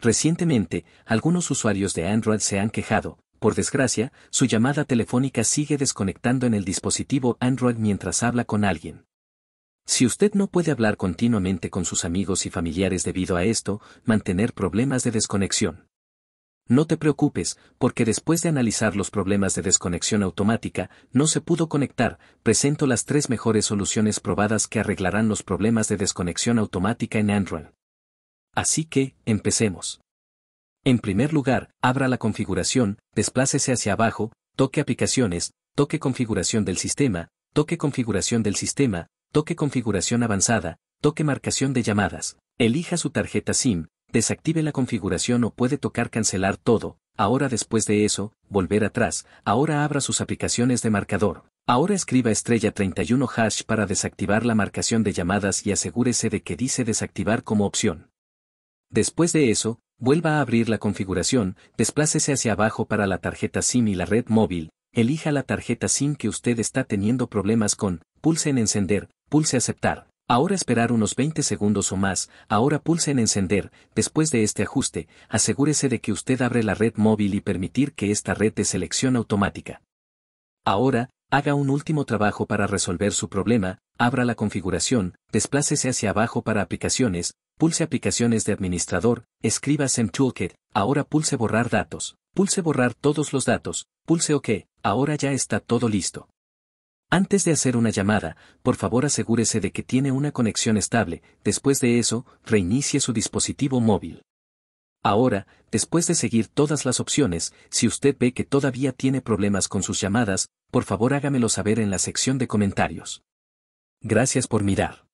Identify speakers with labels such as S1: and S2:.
S1: Recientemente, algunos usuarios de Android se han quejado, por desgracia, su llamada telefónica sigue desconectando en el dispositivo Android mientras habla con alguien. Si usted no puede hablar continuamente con sus amigos y familiares debido a esto, mantener problemas de desconexión. No te preocupes, porque después de analizar los problemas de desconexión automática, no se pudo conectar, presento las tres mejores soluciones probadas que arreglarán los problemas de desconexión automática en Android. Así que, empecemos. En primer lugar, abra la configuración, desplácese hacia abajo, toque aplicaciones, toque configuración del sistema, toque configuración del sistema, toque configuración avanzada, toque marcación de llamadas. Elija su tarjeta SIM, desactive la configuración o puede tocar cancelar todo. Ahora después de eso, volver atrás, ahora abra sus aplicaciones de marcador. Ahora escriba estrella 31 hash para desactivar la marcación de llamadas y asegúrese de que dice desactivar como opción. Después de eso, vuelva a abrir la configuración, desplácese hacia abajo para la tarjeta SIM y la red móvil, elija la tarjeta SIM que usted está teniendo problemas con, pulse en encender, pulse aceptar. Ahora esperar unos 20 segundos o más, ahora pulse en encender, después de este ajuste, asegúrese de que usted abre la red móvil y permitir que esta red de selección automática. Ahora, haga un último trabajo para resolver su problema, abra la configuración, desplácese hacia abajo para aplicaciones, pulse Aplicaciones de administrador, escriba SEM Toolkit, ahora pulse Borrar datos, pulse Borrar todos los datos, pulse OK, ahora ya está todo listo. Antes de hacer una llamada, por favor asegúrese de que tiene una conexión estable, después de eso, reinicie su dispositivo móvil. Ahora, después de seguir todas las opciones, si usted ve que todavía tiene problemas con sus llamadas, por favor hágamelo saber en la sección de comentarios. Gracias por mirar.